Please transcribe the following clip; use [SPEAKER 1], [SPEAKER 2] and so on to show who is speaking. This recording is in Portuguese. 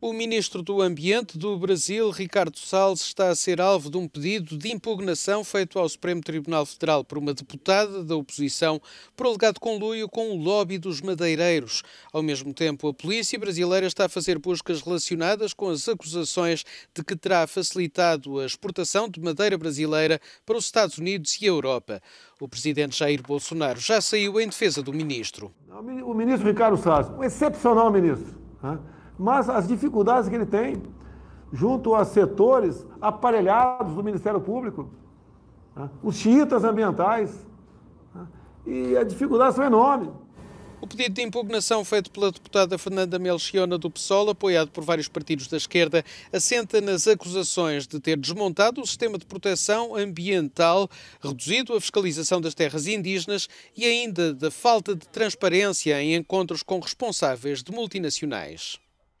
[SPEAKER 1] O ministro do Ambiente do Brasil, Ricardo Salles, está a ser alvo de um pedido de impugnação feito ao Supremo Tribunal Federal por uma deputada da oposição por alegado conluio com o lobby dos madeireiros. Ao mesmo tempo, a polícia brasileira está a fazer buscas relacionadas com as acusações de que terá facilitado a exportação de madeira brasileira para os Estados Unidos e a Europa. O presidente Jair Bolsonaro já saiu em defesa do ministro.
[SPEAKER 2] O ministro Ricardo Salles, um excepcional ministro. Né? mas as dificuldades que ele tem junto a setores aparelhados do Ministério Público, né? os chiitas ambientais, né?
[SPEAKER 1] e as dificuldades são enormes. O pedido de impugnação feito pela deputada Fernanda Melchiona do PSOL, apoiado por vários partidos da esquerda, assenta nas acusações de ter desmontado o sistema de proteção ambiental, reduzido a fiscalização das terras indígenas e ainda da falta de transparência em encontros com responsáveis de multinacionais.